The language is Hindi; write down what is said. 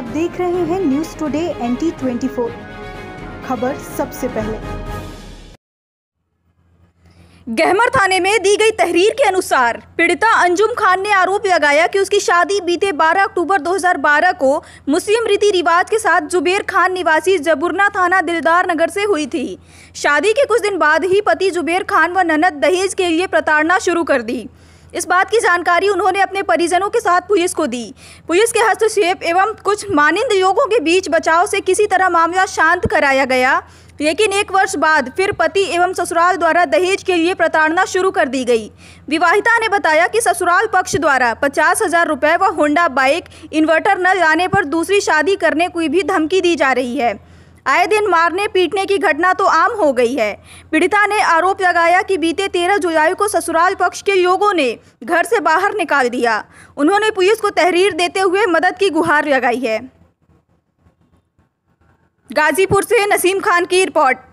आप देख रहे हैं न्यूज टुडे एनटी 24 खबर सबसे पहले गहमर थाने में दी गई तहरीर के अनुसार पीड़िता अंजुम खान ने आरोप लगाया कि उसकी शादी बीते 12 अक्टूबर 2012 को मुस्लिम रीति रिवाज के साथ जुबेर खान निवासी जबुरना थाना दिलदार नगर से हुई थी शादी के कुछ दिन बाद ही पति जुबेर खान व ननद दहेज के लिए प्रताड़ना शुरू कर दी इस बात की जानकारी उन्होंने अपने परिजनों के साथ पुलिस को दी पुलिस के हस्तक्षेप एवं कुछ मानिंद लोगों के बीच बचाव से किसी तरह मामला शांत कराया गया लेकिन एक वर्ष बाद फिर पति एवं ससुराल द्वारा दहेज के लिए प्रताड़ना शुरू कर दी गई विवाहिता ने बताया कि ससुराल पक्ष द्वारा पचास हजार रुपये व होंडा बाइक इन्वर्टर न लाने पर दूसरी शादी करने की भी धमकी दी जा रही है आए दिन मारने पीटने की घटना तो आम हो गई है पीड़िता ने आरोप लगाया कि बीते तेरह जुलाई को ससुराल पक्ष के लोगों ने घर से बाहर निकाल दिया उन्होंने पुलिस को तहरीर देते हुए मदद की गुहार लगाई है गाजीपुर से नसीम खान की रिपोर्ट